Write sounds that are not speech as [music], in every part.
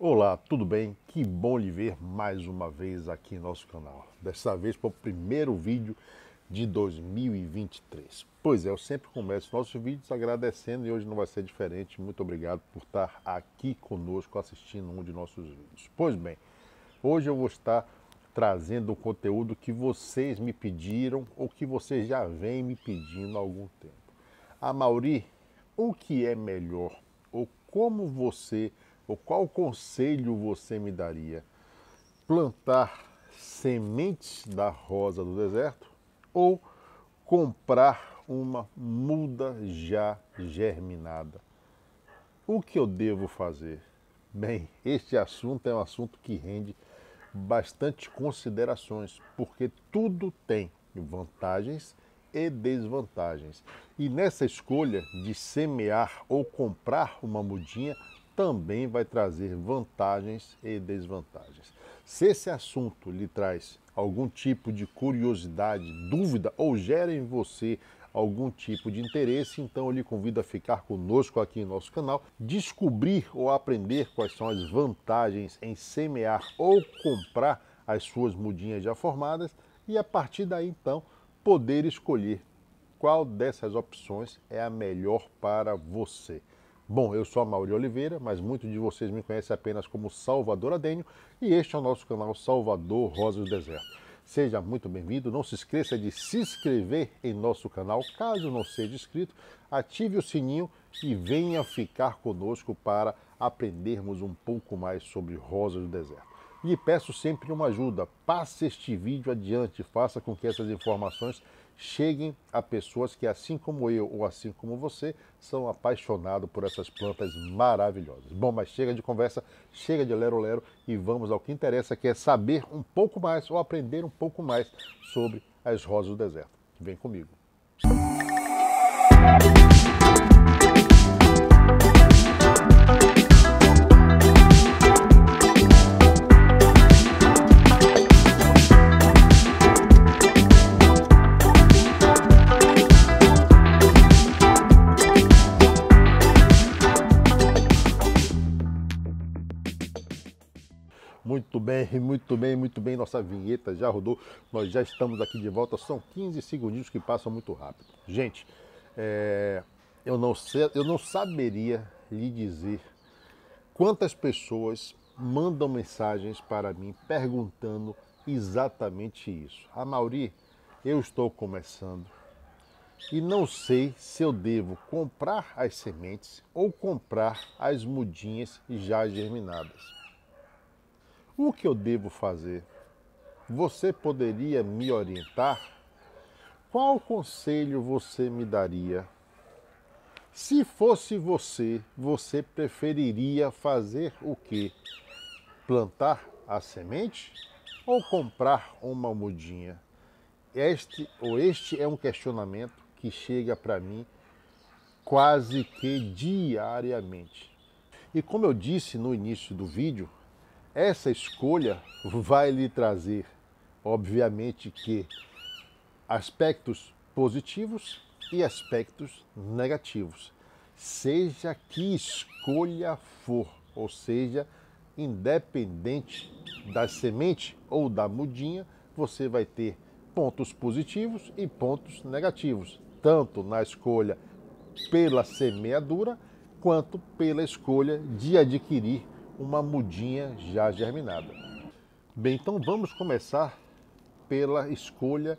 Olá, tudo bem? Que bom lhe ver mais uma vez aqui em nosso canal. Dessa vez para o primeiro vídeo de 2023. Pois é, eu sempre começo nossos vídeos agradecendo e hoje não vai ser diferente. Muito obrigado por estar aqui conosco assistindo um de nossos vídeos. Pois bem, hoje eu vou estar trazendo o conteúdo que vocês me pediram ou que vocês já vêm me pedindo há algum tempo. A Mauri, o que é melhor ou como você ou qual conselho você me daria? Plantar sementes da rosa do deserto ou comprar uma muda já germinada? O que eu devo fazer? Bem, este assunto é um assunto que rende bastante considerações, porque tudo tem vantagens e desvantagens. E nessa escolha de semear ou comprar uma mudinha, também vai trazer vantagens e desvantagens. Se esse assunto lhe traz algum tipo de curiosidade, dúvida ou gera em você algum tipo de interesse, então eu lhe convido a ficar conosco aqui em nosso canal, descobrir ou aprender quais são as vantagens em semear ou comprar as suas mudinhas já formadas e a partir daí então poder escolher qual dessas opções é a melhor para você. Bom, eu sou a Mauri Oliveira, mas muitos de vocês me conhecem apenas como Salvador Adênio e este é o nosso canal Salvador Rosas do Deserto. Seja muito bem-vindo, não se esqueça de se inscrever em nosso canal, caso não seja inscrito, ative o sininho e venha ficar conosco para aprendermos um pouco mais sobre Rosas do Deserto. E peço sempre uma ajuda, passe este vídeo adiante, faça com que essas informações cheguem a pessoas que, assim como eu ou assim como você, são apaixonados por essas plantas maravilhosas. Bom, mas chega de conversa, chega de lero-lero e vamos ao que interessa, que é saber um pouco mais ou aprender um pouco mais sobre as rosas do deserto. Vem comigo. bem, muito bem, muito bem. Nossa vinheta já rodou. Nós já estamos aqui de volta. São 15 segundinhos que passam muito rápido. Gente, é, eu, não sei, eu não saberia lhe dizer quantas pessoas mandam mensagens para mim perguntando exatamente isso. A Mauri, eu estou começando e não sei se eu devo comprar as sementes ou comprar as mudinhas já germinadas. O que eu devo fazer? Você poderia me orientar? Qual conselho você me daria? Se fosse você, você preferiria fazer o que? Plantar a semente ou comprar uma mudinha? Este ou este é um questionamento que chega para mim quase que diariamente. E como eu disse no início do vídeo, essa escolha vai lhe trazer, obviamente, que aspectos positivos e aspectos negativos. Seja que escolha for, ou seja, independente da semente ou da mudinha, você vai ter pontos positivos e pontos negativos, tanto na escolha pela semeadura quanto pela escolha de adquirir uma mudinha já germinada. Bem, então vamos começar pela escolha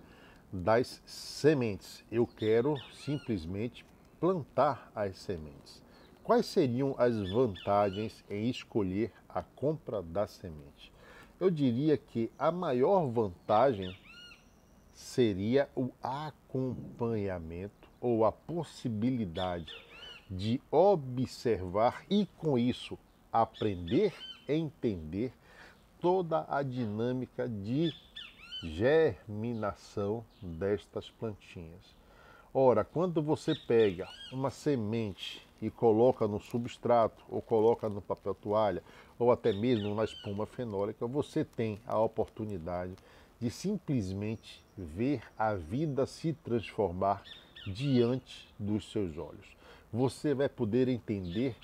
das sementes. Eu quero simplesmente plantar as sementes. Quais seriam as vantagens em escolher a compra da semente? Eu diria que a maior vantagem seria o acompanhamento ou a possibilidade de observar e, com isso, aprender, entender toda a dinâmica de germinação destas plantinhas. Ora, quando você pega uma semente e coloca no substrato, ou coloca no papel toalha, ou até mesmo na espuma fenólica, você tem a oportunidade de simplesmente ver a vida se transformar diante dos seus olhos. Você vai poder entender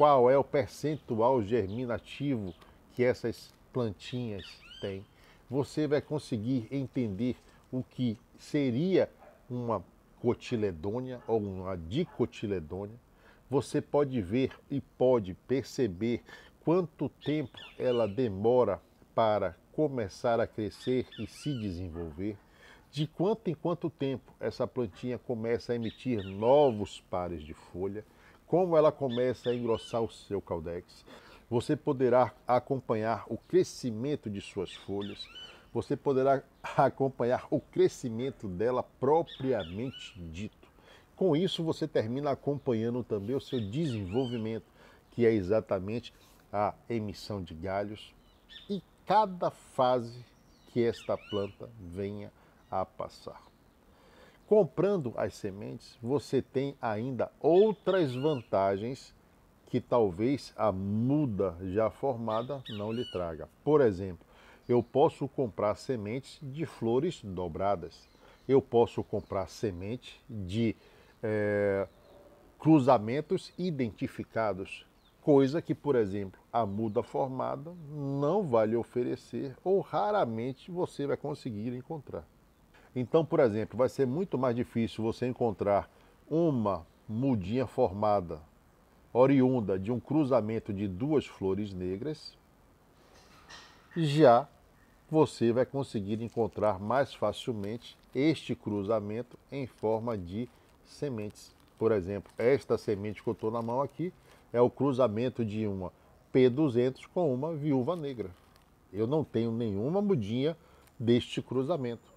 qual é o percentual germinativo que essas plantinhas têm. Você vai conseguir entender o que seria uma cotiledônia ou uma dicotiledônia. Você pode ver e pode perceber quanto tempo ela demora para começar a crescer e se desenvolver, de quanto em quanto tempo essa plantinha começa a emitir novos pares de folha como ela começa a engrossar o seu caldex. Você poderá acompanhar o crescimento de suas folhas. Você poderá [laughs] acompanhar o crescimento dela propriamente dito. Com isso, você termina acompanhando também o seu desenvolvimento, que é exatamente a emissão de galhos e cada fase que esta planta venha a passar. Comprando as sementes, você tem ainda outras vantagens que talvez a muda já formada não lhe traga. Por exemplo, eu posso comprar sementes de flores dobradas, eu posso comprar semente de é, cruzamentos identificados, coisa que, por exemplo, a muda formada não vai lhe oferecer ou raramente você vai conseguir encontrar. Então, por exemplo, vai ser muito mais difícil você encontrar uma mudinha formada, oriunda de um cruzamento de duas flores negras, já você vai conseguir encontrar mais facilmente este cruzamento em forma de sementes. Por exemplo, esta semente que eu estou na mão aqui é o cruzamento de uma P200 com uma viúva negra. Eu não tenho nenhuma mudinha deste cruzamento.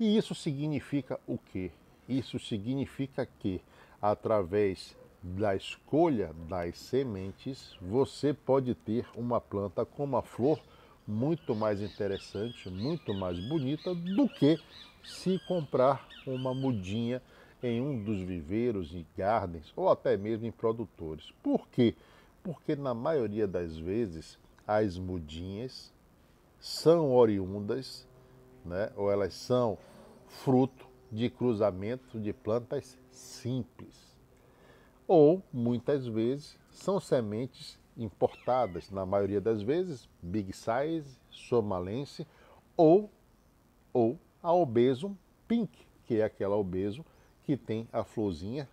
E isso significa o quê? Isso significa que, através da escolha das sementes, você pode ter uma planta com uma flor muito mais interessante, muito mais bonita do que se comprar uma mudinha em um dos viveiros e gardens ou até mesmo em produtores. Por quê? Porque na maioria das vezes as mudinhas são oriundas, né? ou elas são fruto de cruzamento de plantas simples. Ou, muitas vezes, são sementes importadas, na maioria das vezes, big size, somalense ou, ou a obesum pink, que é aquela obesum que tem a florzinha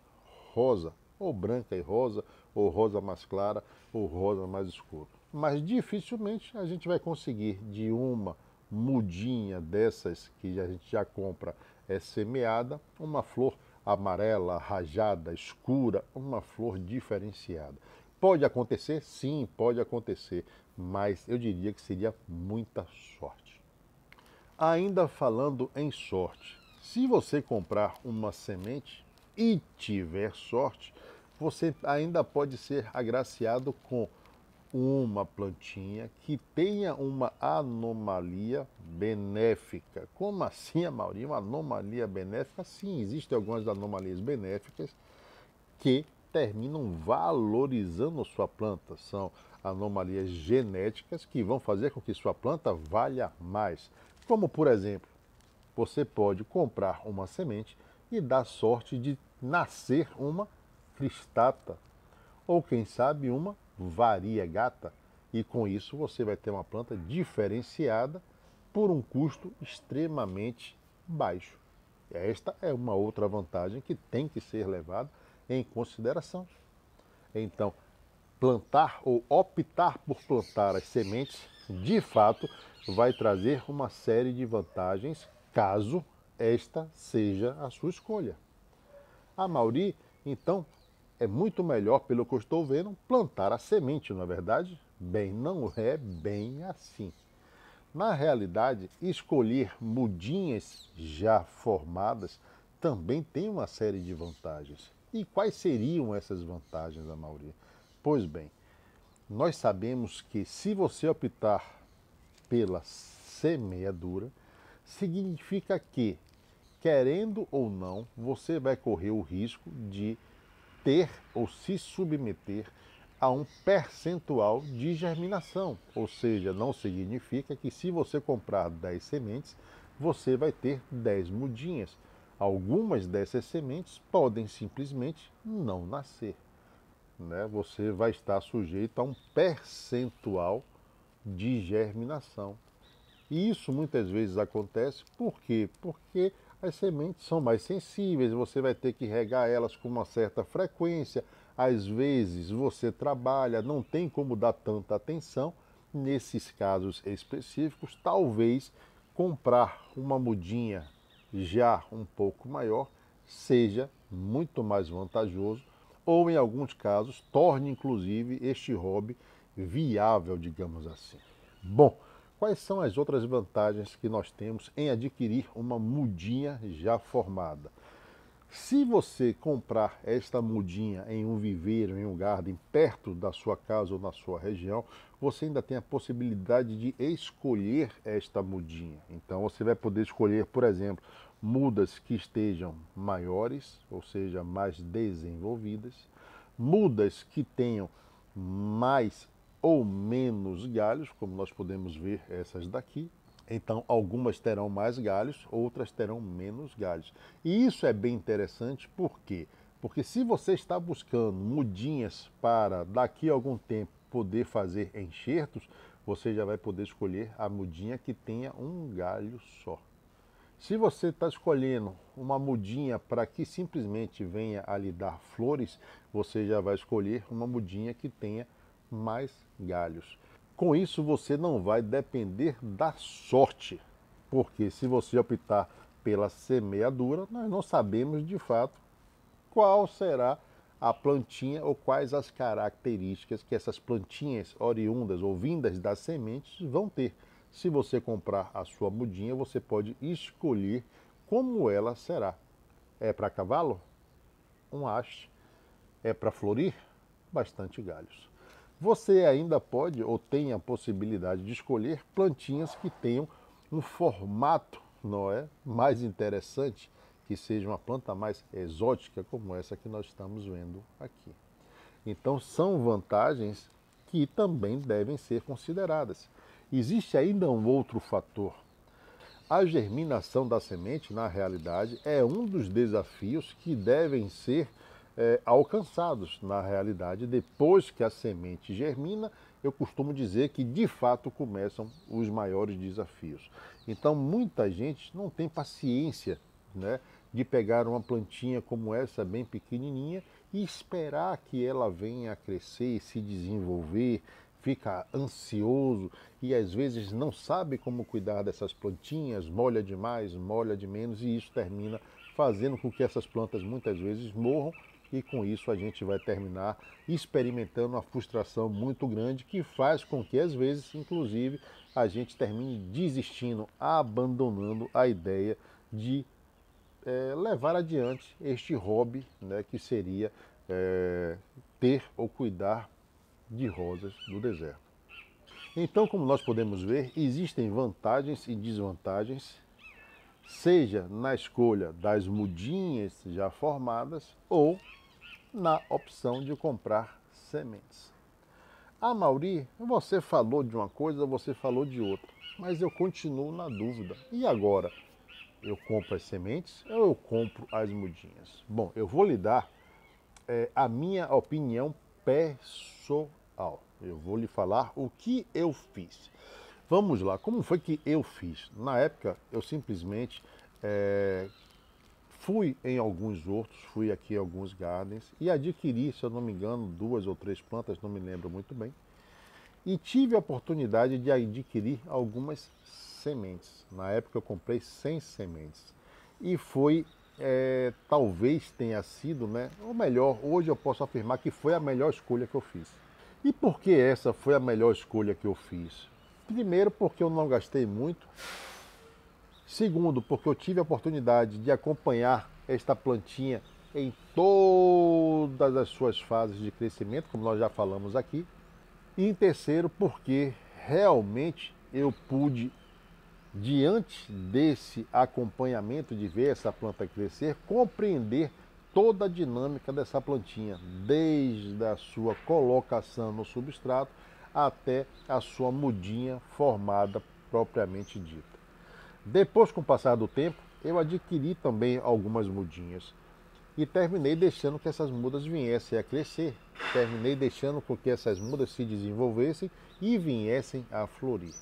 rosa, ou branca e rosa, ou rosa mais clara, ou rosa mais escura. Mas dificilmente a gente vai conseguir de uma mudinha dessas que a gente já compra é semeada, uma flor amarela, rajada, escura, uma flor diferenciada. Pode acontecer? Sim, pode acontecer, mas eu diria que seria muita sorte. Ainda falando em sorte, se você comprar uma semente e tiver sorte, você ainda pode ser agraciado com uma plantinha que tenha uma anomalia benéfica. Como assim, Amaurinho? Uma anomalia benéfica? Sim, existem algumas anomalias benéficas que terminam valorizando sua planta. São anomalias genéticas que vão fazer com que sua planta valha mais. Como, por exemplo, você pode comprar uma semente e dar sorte de nascer uma cristata, ou quem sabe uma varia, gata, e com isso você vai ter uma planta diferenciada por um custo extremamente baixo. Esta é uma outra vantagem que tem que ser levada em consideração. Então, plantar ou optar por plantar as sementes, de fato, vai trazer uma série de vantagens caso esta seja a sua escolha. A Mauri, então, é muito melhor, pelo que eu estou vendo, plantar a semente, não é verdade? Bem, não é bem assim. Na realidade, escolher mudinhas já formadas também tem uma série de vantagens. E quais seriam essas vantagens, Amaury? Pois bem, nós sabemos que se você optar pela semeadura, significa que, querendo ou não, você vai correr o risco de ter ou se submeter a um percentual de germinação, ou seja, não significa que se você comprar 10 sementes, você vai ter 10 mudinhas. Algumas dessas sementes podem simplesmente não nascer. Né? Você vai estar sujeito a um percentual de germinação. E isso muitas vezes acontece por quê? Porque as sementes são mais sensíveis, você vai ter que regar elas com uma certa frequência. Às vezes você trabalha, não tem como dar tanta atenção. Nesses casos específicos, talvez comprar uma mudinha já um pouco maior seja muito mais vantajoso ou em alguns casos torne inclusive este hobby viável, digamos assim. Bom, Quais são as outras vantagens que nós temos em adquirir uma mudinha já formada? Se você comprar esta mudinha em um viveiro, em um garden, perto da sua casa ou na sua região, você ainda tem a possibilidade de escolher esta mudinha. Então você vai poder escolher, por exemplo, mudas que estejam maiores, ou seja, mais desenvolvidas, mudas que tenham mais ou menos galhos, como nós podemos ver essas daqui. Então, algumas terão mais galhos, outras terão menos galhos. E isso é bem interessante, por quê? Porque se você está buscando mudinhas para daqui a algum tempo poder fazer enxertos, você já vai poder escolher a mudinha que tenha um galho só. Se você está escolhendo uma mudinha para que simplesmente venha a lhe dar flores, você já vai escolher uma mudinha que tenha mais galhos. Com isso, você não vai depender da sorte, porque se você optar pela semeadura, nós não sabemos de fato qual será a plantinha ou quais as características que essas plantinhas oriundas ou vindas das sementes vão ter. Se você comprar a sua mudinha, você pode escolher como ela será. É para cavalo? Um haste. É para florir? Bastante galhos. Você ainda pode ou tem a possibilidade de escolher plantinhas que tenham um formato não é, mais interessante, que seja uma planta mais exótica, como essa que nós estamos vendo aqui. Então, são vantagens que também devem ser consideradas. Existe ainda um outro fator. A germinação da semente, na realidade, é um dos desafios que devem ser é, alcançados na realidade depois que a semente germina. Eu costumo dizer que de fato começam os maiores desafios. Então muita gente não tem paciência, né, de pegar uma plantinha como essa bem pequenininha e esperar que ela venha a crescer, se desenvolver, fica ansioso e às vezes não sabe como cuidar dessas plantinhas, molha demais, molha de menos e isso termina fazendo com que essas plantas muitas vezes morram e com isso a gente vai terminar experimentando uma frustração muito grande que faz com que às vezes, inclusive, a gente termine desistindo, abandonando a ideia de é, levar adiante este hobby, né, que seria é, ter ou cuidar de rosas do deserto. Então, como nós podemos ver, existem vantagens e desvantagens seja na escolha das mudinhas já formadas ou na opção de comprar sementes. Ah, Mauri, você falou de uma coisa, você falou de outra, mas eu continuo na dúvida. E agora? Eu compro as sementes ou eu compro as mudinhas? Bom, eu vou lhe dar é, a minha opinião pessoal. Eu vou lhe falar o que eu fiz. Vamos lá, como foi que eu fiz? Na época, eu simplesmente é, Fui em alguns hortos, fui aqui em alguns gardens e adquiri, se eu não me engano, duas ou três plantas, não me lembro muito bem. E tive a oportunidade de adquirir algumas sementes. Na época eu comprei 100 sementes. E foi, é, talvez tenha sido, né? Ou melhor, hoje eu posso afirmar que foi a melhor escolha que eu fiz. E por que essa foi a melhor escolha que eu fiz? Primeiro, porque eu não gastei muito Segundo, porque eu tive a oportunidade de acompanhar esta plantinha em todas as suas fases de crescimento, como nós já falamos aqui. E em terceiro, porque realmente eu pude, diante desse acompanhamento de ver essa planta crescer, compreender toda a dinâmica dessa plantinha, desde a sua colocação no substrato até a sua mudinha formada propriamente dita. Depois, com o passar do tempo, eu adquiri também algumas mudinhas e terminei deixando que essas mudas viessem a crescer, terminei deixando com que essas mudas se desenvolvessem e viessem a florir.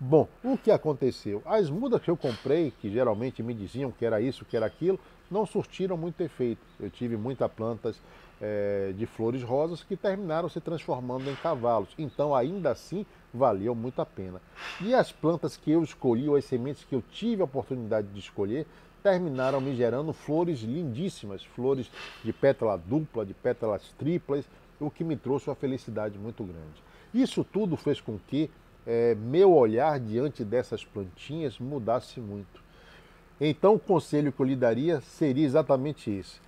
Bom, o que aconteceu? As mudas que eu comprei, que geralmente me diziam que era isso, que era aquilo, não surtiram muito efeito. Eu tive muitas plantas é, de flores rosas que terminaram se transformando em cavalos. Então, ainda assim, valiam muito a pena. E as plantas que eu escolhi, ou as sementes que eu tive a oportunidade de escolher, terminaram me gerando flores lindíssimas, flores de pétala dupla, de pétalas triplas, o que me trouxe uma felicidade muito grande. Isso tudo fez com que é, meu olhar diante dessas plantinhas mudasse muito. Então, o conselho que eu lhe daria seria exatamente esse: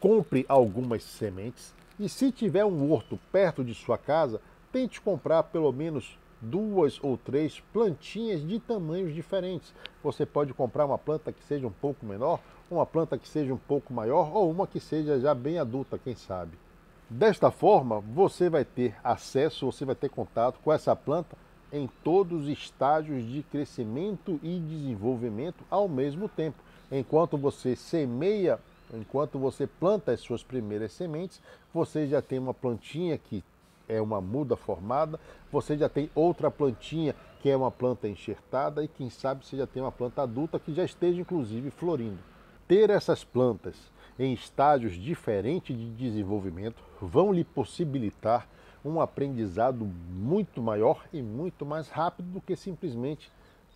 compre algumas sementes e, se tiver um horto perto de sua casa, Tente comprar pelo menos duas ou três plantinhas de tamanhos diferentes. Você pode comprar uma planta que seja um pouco menor, uma planta que seja um pouco maior ou uma que seja já bem adulta, quem sabe. Desta forma, você vai ter acesso, você vai ter contato com essa planta em todos os estágios de crescimento e desenvolvimento ao mesmo tempo. Enquanto você semeia, enquanto você planta as suas primeiras sementes, você já tem uma plantinha que é uma muda formada, você já tem outra plantinha que é uma planta enxertada e quem sabe você já tem uma planta adulta que já esteja inclusive florindo. Ter essas plantas em estágios diferentes de desenvolvimento vão lhe possibilitar um aprendizado muito maior e muito mais rápido do que simplesmente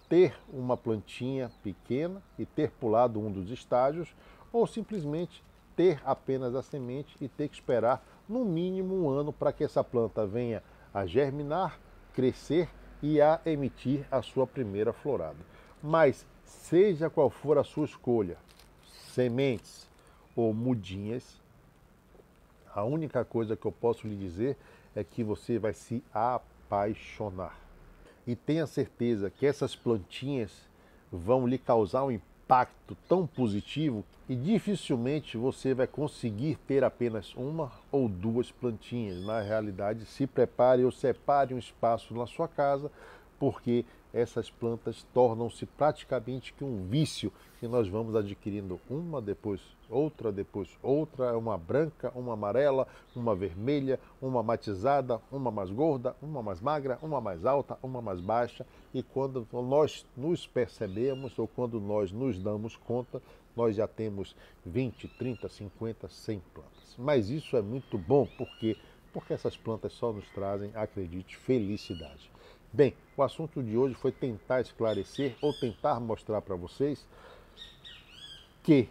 ter uma plantinha pequena e ter pulado um dos estágios ou simplesmente ter apenas a semente e ter que esperar no mínimo um ano para que essa planta venha a germinar, crescer e a emitir a sua primeira florada. Mas seja qual for a sua escolha, sementes ou mudinhas, a única coisa que eu posso lhe dizer é que você vai se apaixonar. E tenha certeza que essas plantinhas vão lhe causar um impacto impacto tão positivo e dificilmente você vai conseguir ter apenas uma ou duas plantinhas. Na realidade, se prepare ou separe um espaço na sua casa, porque essas plantas tornam-se praticamente que um vício que nós vamos adquirindo uma depois outra depois outra, uma branca, uma amarela, uma vermelha, uma matizada, uma mais gorda, uma mais magra, uma mais alta, uma mais baixa, e quando nós nos percebemos ou quando nós nos damos conta, nós já temos 20, 30, 50, 100 plantas. Mas isso é muito bom porque porque essas plantas só nos trazem, acredite, felicidade. Bem, o assunto de hoje foi tentar esclarecer ou tentar mostrar para vocês que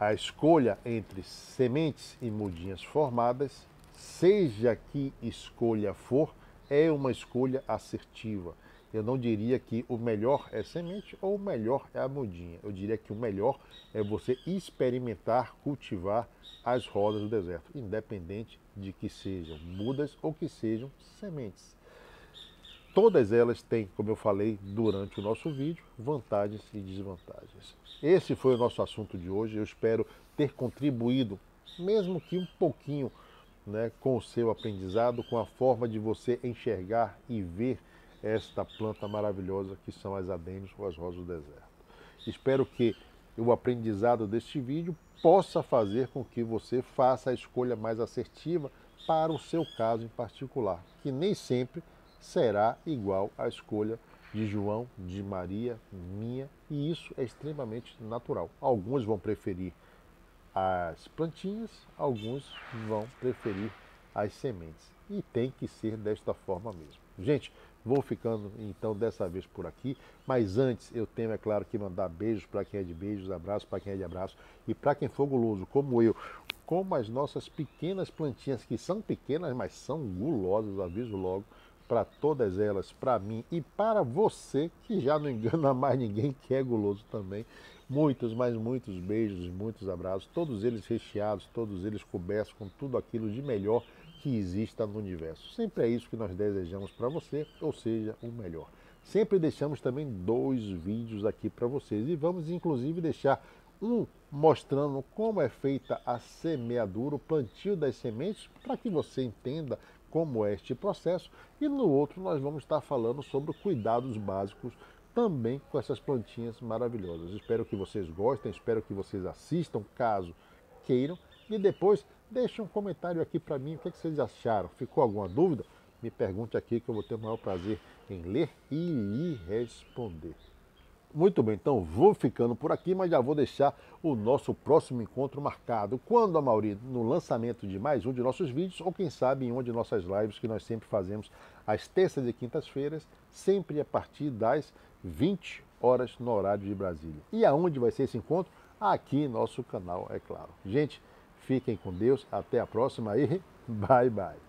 a escolha entre sementes e mudinhas formadas, seja que escolha for, é uma escolha assertiva. Eu não diria que o melhor é semente ou o melhor é a mudinha. Eu diria que o melhor é você experimentar cultivar as rodas do deserto, independente de que sejam mudas ou que sejam sementes. Todas elas têm, como eu falei durante o nosso vídeo, vantagens e desvantagens. Esse foi o nosso assunto de hoje. Eu espero ter contribuído, mesmo que um pouquinho, né, com o seu aprendizado, com a forma de você enxergar e ver esta planta maravilhosa que são as adênios ou as rosas do deserto. Espero que o aprendizado deste vídeo possa fazer com que você faça a escolha mais assertiva para o seu caso em particular, que nem sempre será igual à escolha de João, de Maria, minha, e isso é extremamente natural. Alguns vão preferir as plantinhas, alguns vão preferir as sementes. E tem que ser desta forma mesmo. Gente, vou ficando então dessa vez por aqui, mas antes eu tenho, é claro, que mandar beijos para quem é de beijos, abraços para quem é de abraço e para quem for guloso, como eu, como as nossas pequenas plantinhas, que são pequenas, mas são gulosas, aviso logo para todas elas, para mim e para você, que já não engana [laughs] mais ninguém, que é guloso também. Muitos, mas muitos beijos, muitos abraços, todos eles recheados, todos eles cobertos com tudo aquilo de melhor que exista no universo. Sempre é isso que nós desejamos para você, ou seja, o melhor. Sempre deixamos também dois vídeos aqui para vocês e vamos inclusive deixar um mostrando como é feita a semeadura, o plantio das sementes, para que você entenda como é este processo, e no outro nós vamos estar falando sobre cuidados básicos também com essas plantinhas maravilhosas. Espero que vocês gostem, espero que vocês assistam caso queiram e depois deixem um comentário aqui para mim o que, é que vocês acharam. Ficou alguma dúvida? Me pergunte aqui que eu vou ter o maior prazer em ler e responder. Muito bem, então vou ficando por aqui, mas já vou deixar o nosso próximo encontro marcado. Quando, a Mauri? No lançamento de mais um de nossos vídeos, ou quem sabe em uma de nossas lives que nós sempre fazemos às terças e quintas-feiras, sempre a partir das 20 horas no horário de Brasília. E aonde vai ser esse encontro? Aqui em nosso canal, é claro. Gente, fiquem com Deus, até a próxima e [laughs] bye bye.